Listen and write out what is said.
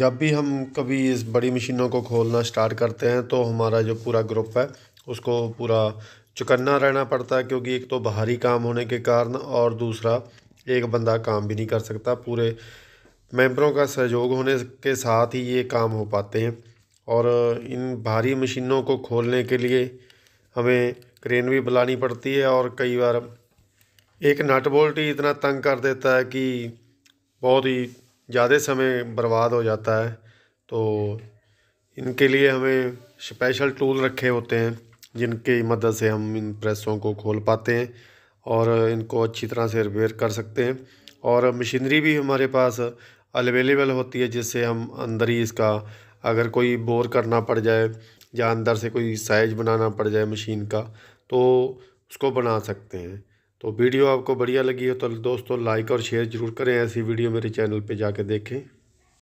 जब भी हम कभी इस बड़ी मशीनों को खोलना स्टार्ट करते हैं तो हमारा जो पूरा ग्रुप है उसको पूरा चुकन्ना रहना पड़ता है क्योंकि एक तो बाहरी काम होने के कारण और दूसरा एक बंदा काम भी नहीं कर सकता पूरे मेंबरों का सहयोग होने के साथ ही ये काम हो पाते हैं और इन भारी मशीनों को खोलने के लिए हमें क्रेन भी बुलानी पड़ती है और कई बार एक नट बोल्ट ही इतना तंग कर देता है कि बहुत ही ज़्यादा समय बर्बाद हो जाता है तो इनके लिए हमें स्पेशल टूल रखे होते हैं जिनकी मदद से हम इन प्रेसों को खोल पाते हैं और इनको अच्छी तरह से रिपेयर कर सकते हैं और मशीनरी भी हमारे पास अवेलेबल होती है जिससे हम अंदर ही इसका अगर कोई बोर करना पड़ जाए या अंदर से कोई साइज बनाना पड़ जाए मशीन का तो उसको बना सकते हैं तो वीडियो आपको बढ़िया लगी हो तो दोस्तों लाइक और शेयर ज़रूर करें ऐसी वीडियो मेरे चैनल पे जाके देखें